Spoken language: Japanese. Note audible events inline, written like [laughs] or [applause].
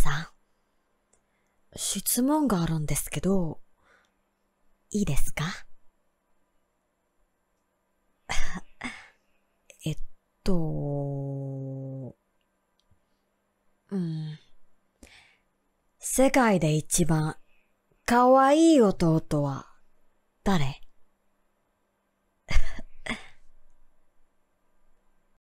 さん。質問があるんですけど、いいですか [laughs] えっと、うん。世界で一番可愛い弟は誰